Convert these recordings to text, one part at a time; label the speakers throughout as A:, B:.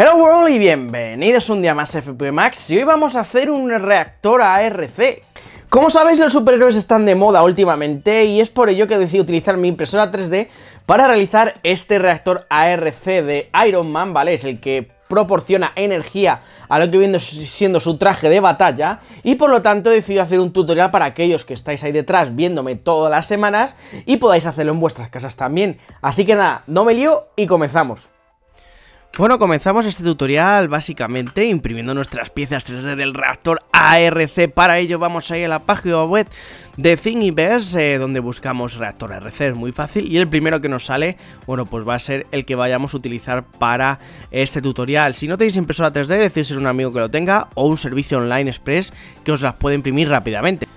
A: Hello World y bienvenidos un día más a FP Max y hoy vamos a hacer un reactor ARC. Como sabéis los superhéroes están de moda últimamente y es por ello que decidí utilizar mi impresora 3D para realizar este reactor ARC de Iron Man, ¿vale? Es el que proporciona energía a lo que viene siendo su traje de batalla y por lo tanto he decidido hacer un tutorial para aquellos que estáis ahí detrás viéndome todas las semanas y podáis hacerlo en vuestras casas también. Así que nada, no me lío y comenzamos. Bueno, comenzamos este tutorial básicamente imprimiendo nuestras piezas 3D del reactor ARC. Para ello vamos a ir a la página web de Thingiverse, eh, donde buscamos reactor ARC, es muy fácil. Y el primero que nos sale, bueno, pues va a ser el que vayamos a utilizar para este tutorial. Si no tenéis impresora 3D, decís ser un amigo que lo tenga o un servicio online express que os las puede imprimir rápidamente.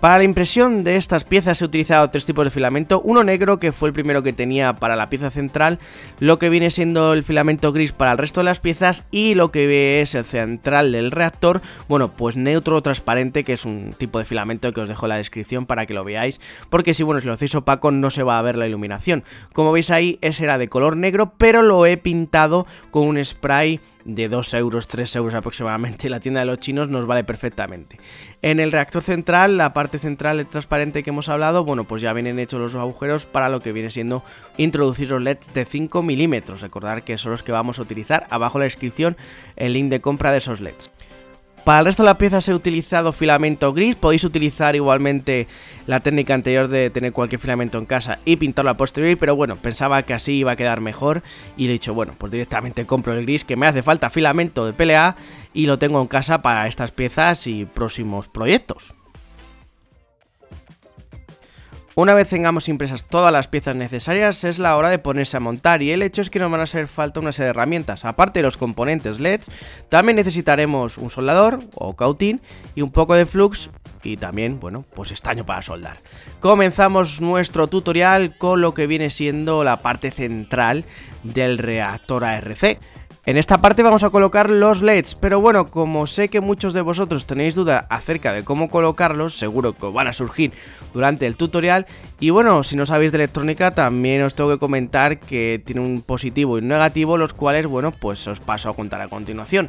A: Para la impresión de estas piezas he utilizado tres tipos de filamento, uno negro que fue el primero que tenía para la pieza central, lo que viene siendo el filamento gris para el resto de las piezas y lo que es el central del reactor, bueno pues neutro transparente que es un tipo de filamento que os dejo en la descripción para que lo veáis, porque si bueno si lo hacéis opaco no se va a ver la iluminación. Como veis ahí ese era de color negro pero lo he pintado con un spray de 2 euros, 3 euros aproximadamente la tienda de los chinos nos vale perfectamente. En el reactor central, la parte central transparente que hemos hablado, bueno, pues ya vienen hechos los agujeros para lo que viene siendo introducir los LEDs de 5 milímetros. Recordar que son los que vamos a utilizar. Abajo la descripción el link de compra de esos LEDs. Para el resto de las piezas he utilizado filamento gris, podéis utilizar igualmente la técnica anterior de tener cualquier filamento en casa y pintarlo a posteriori, pero bueno, pensaba que así iba a quedar mejor y he dicho, bueno, pues directamente compro el gris que me hace falta filamento de PLA y lo tengo en casa para estas piezas y próximos proyectos. Una vez tengamos impresas todas las piezas necesarias es la hora de ponerse a montar y el hecho es que nos van a hacer falta una serie de herramientas. Aparte de los componentes LEDs, también necesitaremos un soldador o cautín y un poco de flux y también, bueno, pues estaño para soldar. Comenzamos nuestro tutorial con lo que viene siendo la parte central del reactor ARC. En esta parte vamos a colocar los LEDs, pero bueno, como sé que muchos de vosotros tenéis duda acerca de cómo colocarlos, seguro que van a surgir durante el tutorial. Y bueno, si no sabéis de electrónica, también os tengo que comentar que tiene un positivo y un negativo, los cuales, bueno, pues os paso a contar a continuación.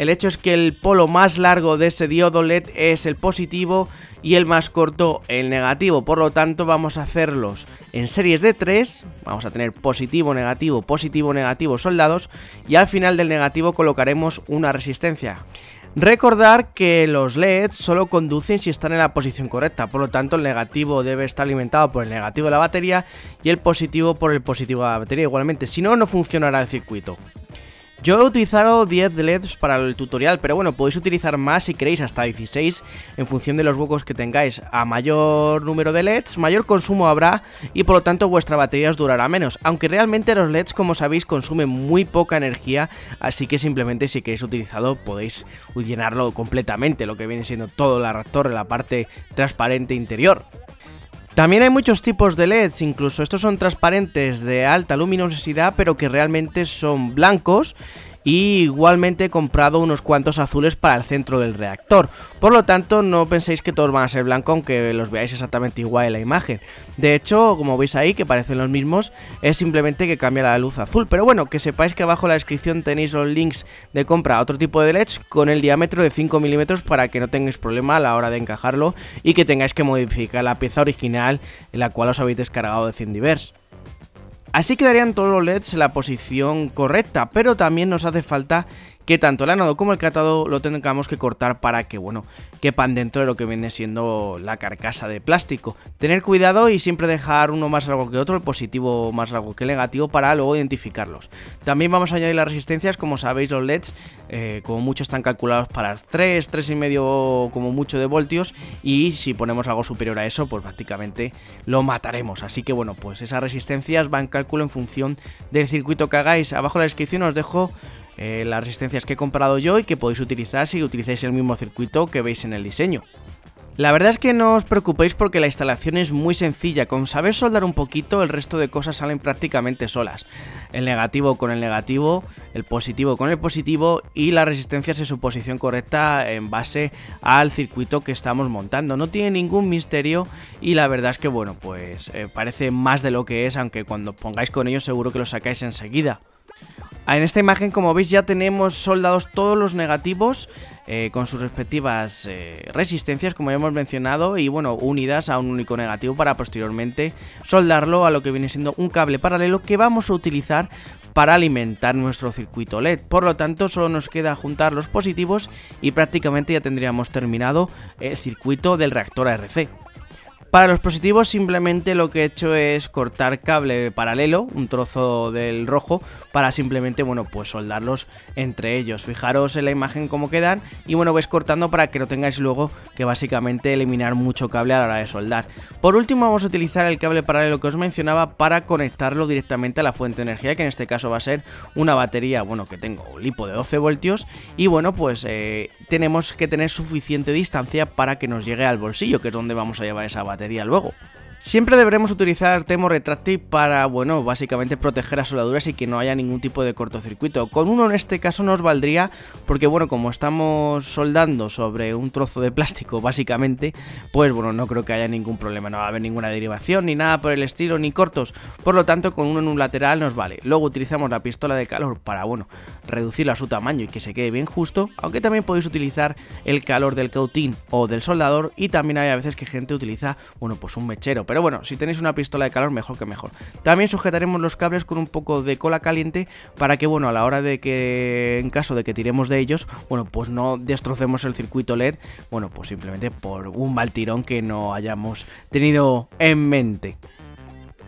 A: El hecho es que el polo más largo de ese diodo LED es el positivo y el más corto el negativo. Por lo tanto, vamos a hacerlos en series de 3. Vamos a tener positivo, negativo, positivo, negativo, soldados. Y al final del negativo colocaremos una resistencia. Recordar que los LEDs solo conducen si están en la posición correcta, por lo tanto el negativo debe estar alimentado por el negativo de la batería y el positivo por el positivo de la batería igualmente, si no, no funcionará el circuito. Yo he utilizado 10 LEDs para el tutorial, pero bueno, podéis utilizar más si queréis, hasta 16, en función de los huecos que tengáis. A mayor número de LEDs, mayor consumo habrá y por lo tanto vuestra batería os durará menos. Aunque realmente los LEDs, como sabéis, consumen muy poca energía, así que simplemente si queréis utilizarlo podéis llenarlo completamente, lo que viene siendo el la en la parte transparente interior. También hay muchos tipos de LEDs, incluso estos son transparentes de alta luminosidad, pero que realmente son blancos y igualmente he comprado unos cuantos azules para el centro del reactor. Por lo tanto, no penséis que todos van a ser blancos aunque los veáis exactamente igual en la imagen. De hecho, como veis ahí, que parecen los mismos, es simplemente que cambia la luz azul. Pero bueno, que sepáis que abajo en la descripción tenéis los links de compra a otro tipo de LEDs con el diámetro de 5 milímetros para que no tengáis problema a la hora de encajarlo y que tengáis que modificar la pieza original en la cual os habéis descargado de Cindiverse. Así quedarían todos los LEDs en la posición correcta, pero también nos hace falta que tanto el ánodo como el catado lo tengamos que cortar para que, bueno, quepan dentro de lo que viene siendo la carcasa de plástico. Tener cuidado y siempre dejar uno más largo que otro, el positivo más largo que el negativo, para luego identificarlos. También vamos a añadir las resistencias, como sabéis los LEDs, eh, como mucho están calculados para 3, 3,5 como mucho de voltios, y si ponemos algo superior a eso, pues prácticamente lo mataremos. Así que bueno, pues esas resistencias van cálculo en función del circuito que hagáis. Abajo en la descripción os dejo eh, las resistencias que he comprado yo y que podéis utilizar si utilizáis el mismo circuito que veis en el diseño. La verdad es que no os preocupéis porque la instalación es muy sencilla, con saber soldar un poquito el resto de cosas salen prácticamente solas. El negativo con el negativo, el positivo con el positivo y las resistencias en su posición correcta en base al circuito que estamos montando. No tiene ningún misterio y la verdad es que bueno, pues eh, parece más de lo que es, aunque cuando pongáis con ello seguro que lo sacáis enseguida. Ah, en esta imagen, como veis, ya tenemos soldados todos los negativos eh, con sus respectivas eh, resistencias, como ya hemos mencionado, y bueno, unidas a un único negativo para posteriormente soldarlo a lo que viene siendo un cable paralelo que vamos a utilizar para alimentar nuestro circuito LED. Por lo tanto, solo nos queda juntar los positivos y prácticamente ya tendríamos terminado el circuito del reactor ARC. Para los positivos simplemente lo que he hecho es cortar cable paralelo, un trozo del rojo, para simplemente, bueno, pues soldarlos entre ellos. Fijaros en la imagen cómo quedan y bueno, vais cortando para que no tengáis luego que básicamente eliminar mucho cable a la hora de soldar. Por último vamos a utilizar el cable paralelo que os mencionaba para conectarlo directamente a la fuente de energía, que en este caso va a ser una batería, bueno, que tengo un lipo de 12 voltios y bueno, pues eh, tenemos que tener suficiente distancia para que nos llegue al bolsillo, que es donde vamos a llevar esa batería sería luego. Siempre deberemos utilizar Temo retráctil para, bueno, básicamente proteger las soldaduras y que no haya ningún tipo de cortocircuito. Con uno en este caso nos valdría porque, bueno, como estamos soldando sobre un trozo de plástico, básicamente, pues, bueno, no creo que haya ningún problema. No va a haber ninguna derivación ni nada por el estilo, ni cortos. Por lo tanto, con uno en un lateral nos vale. Luego utilizamos la pistola de calor para, bueno, reducirlo a su tamaño y que se quede bien justo. Aunque también podéis utilizar el calor del cautín o del soldador y también hay a veces que gente utiliza, bueno, pues un mechero pero bueno, si tenéis una pistola de calor, mejor que mejor. También sujetaremos los cables con un poco de cola caliente para que, bueno, a la hora de que, en caso de que tiremos de ellos, bueno, pues no destrocemos el circuito LED, bueno, pues simplemente por un mal tirón que no hayamos tenido en mente.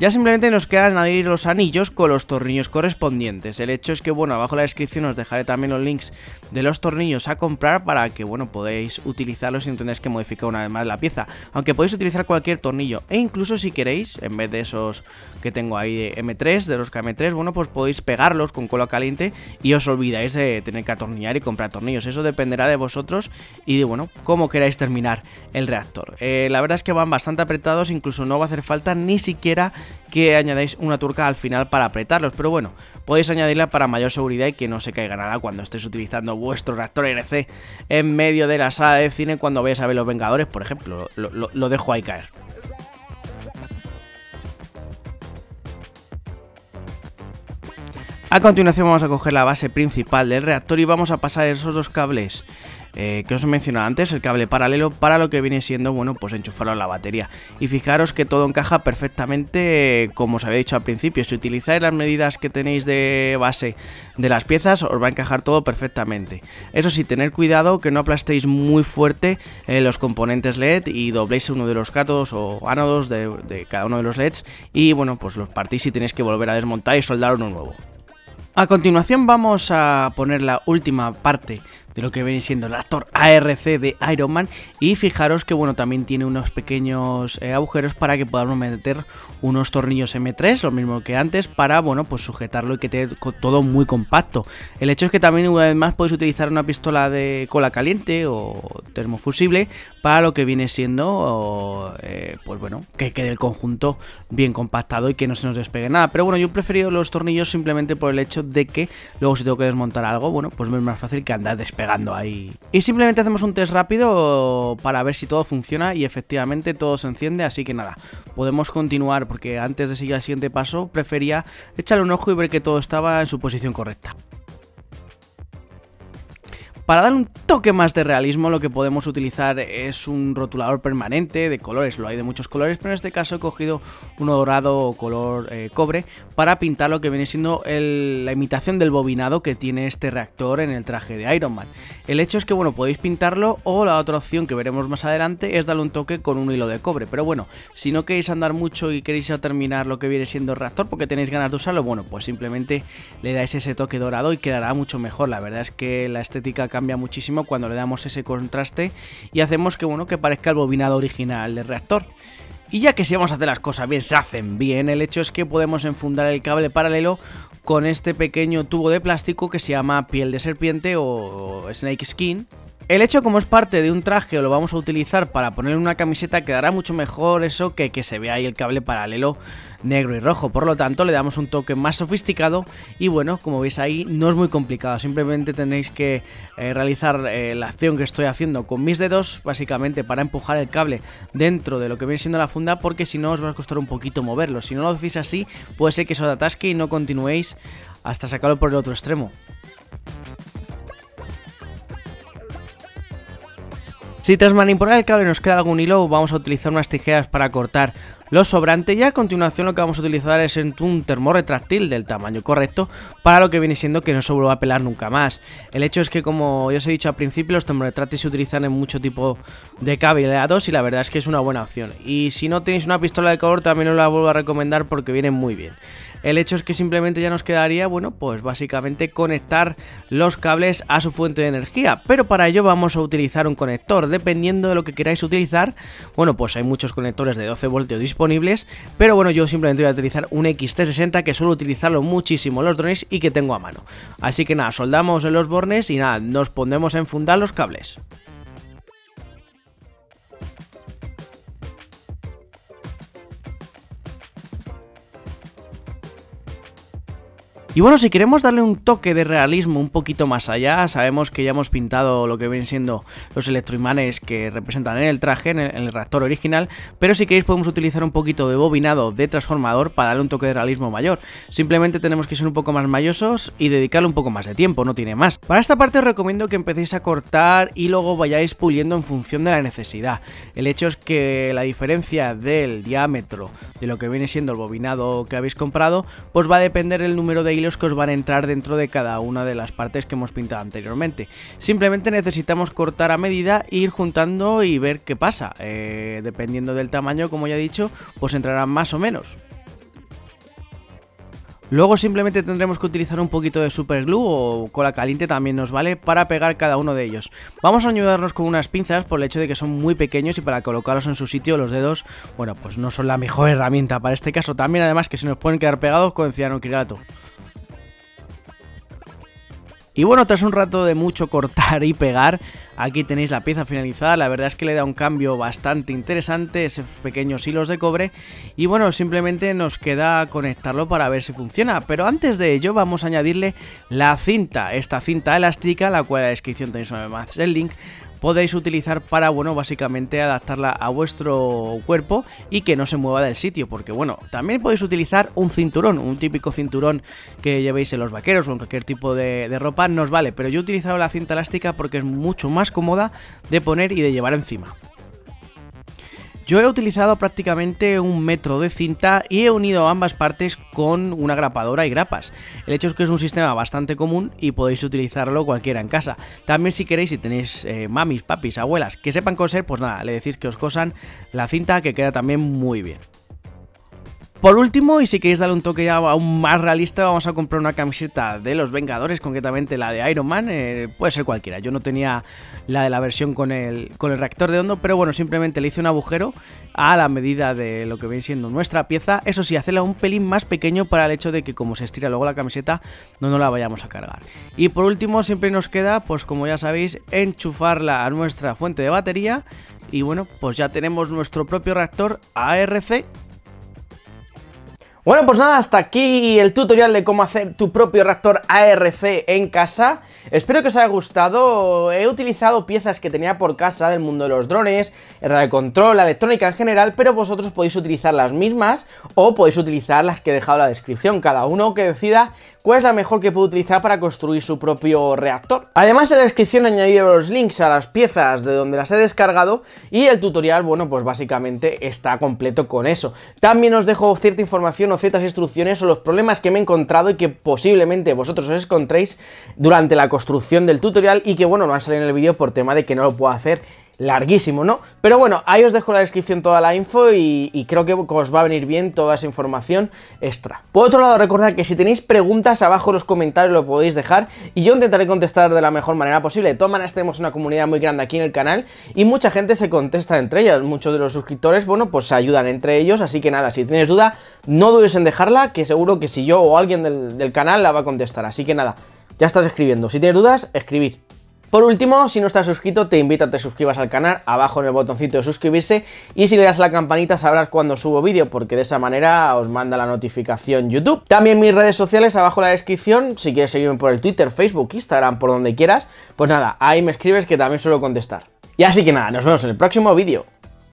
A: Ya simplemente nos queda añadir los anillos con los tornillos correspondientes. El hecho es que, bueno, abajo en la descripción os dejaré también los links de los tornillos a comprar para que, bueno, podéis utilizarlos sin tener que modificar una vez más la pieza. Aunque podéis utilizar cualquier tornillo e incluso si queréis, en vez de esos que tengo ahí de M3, de los KM3, bueno, pues podéis pegarlos con cola caliente y os olvidáis de tener que atornillar y comprar tornillos. Eso dependerá de vosotros y de, bueno, cómo queráis terminar el reactor. Eh, la verdad es que van bastante apretados, incluso no va a hacer falta ni siquiera que añadáis una turca al final para apretarlos, pero bueno, podéis añadirla para mayor seguridad y que no se caiga nada cuando estéis utilizando vuestro reactor RC e en medio de la sala de cine cuando vayáis a ver Los Vengadores, por ejemplo, lo dejo ahí caer. A continuación vamos a coger la base principal del reactor y vamos a pasar esos dos cables eh, que os he mencionado antes, el cable paralelo para lo que viene siendo, bueno, pues enchufarlo a la batería. Y fijaros que todo encaja perfectamente, como os había dicho al principio, si utilizáis las medidas que tenéis de base de las piezas, os va a encajar todo perfectamente. Eso sí, tener cuidado que no aplastéis muy fuerte eh, los componentes LED y dobléis uno de los cátodos o ánodos de, de cada uno de los LEDs y bueno, pues los partís y tenéis que volver a desmontar y soldar uno nuevo. A continuación vamos a poner la última parte de lo que viene siendo el actor ARC de Iron Man. Y fijaros que bueno, también tiene unos pequeños eh, agujeros para que podamos meter unos tornillos M3, lo mismo que antes, para bueno, pues sujetarlo y que esté todo muy compacto. El hecho es que también una vez más podéis utilizar una pistola de cola caliente o termofusible para lo que viene siendo, eh, pues bueno, que quede el conjunto bien compactado y que no se nos despegue nada. Pero bueno, yo he preferido los tornillos simplemente por el hecho de que luego si tengo que desmontar algo, bueno, pues es más fácil que andar despegando y simplemente hacemos un test rápido para ver si todo funciona y efectivamente todo se enciende, así que nada, podemos continuar porque antes de seguir al siguiente paso prefería echarle un ojo y ver que todo estaba en su posición correcta. Para dar un toque más de realismo lo que podemos utilizar es un rotulador permanente de colores, lo hay de muchos colores, pero en este caso he cogido uno dorado o color eh, cobre para pintar lo que viene siendo la imitación del bobinado que tiene este reactor en el traje de Iron Man. El hecho es que bueno, podéis pintarlo o la otra opción que veremos más adelante es darle un toque con un hilo de cobre, pero bueno, si no queréis andar mucho y queréis terminar lo que viene siendo el reactor porque tenéis ganas de usarlo, bueno, pues simplemente le dais ese toque dorado y quedará mucho mejor. La verdad es que la estética cambia muchísimo cuando le damos ese contraste y hacemos que, bueno, que parezca el bobinado original del reactor. Y ya que si vamos a hacer las cosas bien, se hacen bien, el hecho es que podemos enfundar el cable paralelo con este pequeño tubo de plástico que se llama piel de serpiente o snake skin, el hecho como es parte de un traje o lo vamos a utilizar para poner una camiseta quedará mucho mejor eso que que se vea ahí el cable paralelo negro y rojo, por lo tanto le damos un toque más sofisticado y bueno, como veis ahí no es muy complicado, simplemente tenéis que eh, realizar eh, la acción que estoy haciendo con mis dedos básicamente para empujar el cable dentro de lo que viene siendo la funda porque si no os va a costar un poquito moverlo, si no lo hacéis así puede ser que de atasque y no continuéis hasta sacarlo por el otro extremo. Si tras manipular el cable nos queda algún hilo, vamos a utilizar unas tijeras para cortar lo sobrante ya. a continuación lo que vamos a utilizar es un termorretráctil del tamaño correcto para lo que viene siendo que no se vuelva a pelar nunca más. El hecho es que como ya os he dicho al principio, los termorretráctiles se utilizan en mucho tipo de cableados y la verdad es que es una buena opción. Y si no tenéis una pistola de color también os la vuelvo a recomendar porque viene muy bien. El hecho es que simplemente ya nos quedaría, bueno, pues básicamente conectar los cables a su fuente de energía, pero para ello vamos a utilizar un conector, dependiendo de lo que queráis utilizar, bueno, pues hay muchos conectores de 12 voltios disponibles pero bueno, yo simplemente voy a utilizar un XT60 que suelo utilizarlo muchísimo los drones y que tengo a mano. Así que nada, soldamos los bornes y nada, nos pondremos a enfundar los cables. Y bueno, si queremos darle un toque de realismo un poquito más allá, sabemos que ya hemos pintado lo que ven siendo los electroimanes que representan en el traje, en el, reactor original, pero si queréis podemos utilizar un poquito de bobinado de transformador para darle un toque de realismo mayor. Simplemente tenemos que ser un poco más mayosos y dedicarle un poco más de tiempo, no tiene más. Para esta parte os recomiendo que empecéis a cortar y luego vayáis puliendo en función de la necesidad. El hecho es que la diferencia del diámetro de lo que viene siendo el bobinado que habéis comprado, pues va a depender el número de que os van a entrar dentro de cada una de las partes que hemos pintado anteriormente. Simplemente necesitamos cortar a medida, e ir juntando y ver qué pasa. Eh, dependiendo del tamaño, como ya he dicho, pues entrarán más o menos. Luego simplemente tendremos que utilizar un poquito de superglue o cola caliente también nos vale para pegar cada uno de ellos. Vamos a ayudarnos con unas pinzas por el hecho de que son muy pequeños y para colocarlos en su sitio los dedos, bueno, pues no son la mejor herramienta para este caso. También además que se nos pueden quedar pegados con cianoacrilato. Y bueno, tras un rato de mucho cortar y pegar, aquí tenéis la pieza finalizada, la verdad es que le da un cambio bastante interesante, esos pequeños hilos de cobre, y bueno, simplemente nos queda conectarlo para ver si funciona, pero antes de ello vamos a añadirle la cinta, esta cinta elástica, la cual en la descripción tenéis más el link, podéis utilizar para, bueno, básicamente adaptarla a vuestro cuerpo y que no se mueva del sitio, porque bueno, también podéis utilizar un cinturón, un típico cinturón que llevéis en los vaqueros o en cualquier tipo de, ropa, nos vale, pero yo he utilizado la cinta elástica porque es mucho más cómoda de poner y de llevar encima. Yo he utilizado prácticamente un metro de cinta y he unido ambas partes con una grapadora y grapas. El hecho es que es un sistema bastante común y podéis utilizarlo cualquiera en casa. También si queréis, si tenéis eh, mamis, papis, abuelas que sepan coser, pues nada, le decís que os cosan la cinta que queda también muy bien. Por último, y si queréis darle un toque ya aún más realista, vamos a comprar una camiseta de los Vengadores, concretamente la de Iron Man, eh, puede ser cualquiera. Yo no tenía la de la versión con el, con el reactor de hondo, pero bueno, simplemente le hice un agujero a la medida de lo que viene siendo nuestra pieza. Eso sí, hacerla un pelín más pequeño para el hecho de que como se estira luego la camiseta, no nos la vayamos a cargar. Y por último, siempre nos queda, pues como ya sabéis, enchufarla a nuestra fuente de batería. Y bueno, pues ya tenemos nuestro propio reactor ARC bueno, pues nada, hasta aquí el tutorial de cómo hacer tu propio reactor ARC en casa. Espero que os haya gustado. He utilizado piezas que tenía por casa del mundo de los drones, el radio control, la electrónica en general, pero vosotros podéis utilizar las mismas o podéis utilizar las que he dejado en la descripción. Cada uno que decida cuál es la mejor que puede utilizar para construir su propio reactor. Además en la descripción he añadido los links a las piezas de donde las he descargado y el tutorial, bueno, pues básicamente está completo con eso. También os dejo cierta información o ciertas instrucciones o los problemas que me he encontrado y que posiblemente vosotros os encontréis durante la construcción del tutorial y que, bueno, no han salido en el vídeo por tema de que no lo puedo hacer larguísimo, ¿no? Pero bueno, ahí os dejo la descripción toda la info y, creo que os va a venir bien toda esa información extra. Por otro lado, recordad que si tenéis preguntas abajo en los comentarios lo podéis dejar y yo intentaré contestar de la mejor manera posible. De todas maneras, tenemos una comunidad muy grande aquí en el canal y mucha gente se contesta entre ellas. Muchos de los suscriptores, bueno, pues se ayudan entre ellos, así que nada, si tienes duda, no dudes en dejarla, que seguro que si yo o alguien del, del canal la va a contestar. Así que nada, ya estás escribiendo. Si tienes dudas, escribir. Por último, si no estás suscrito, te invito a que te suscribas al canal, abajo en el botoncito de suscribirse, y si le das la campanita sabrás cuando subo vídeo, porque de esa manera os manda la notificación YouTube. También mis redes sociales, abajo en la descripción, si quieres seguirme por el Twitter, Facebook, Instagram, por donde quieras, pues nada, ahí me escribes que también suelo contestar. Y así que nada, nos vemos en el próximo vídeo.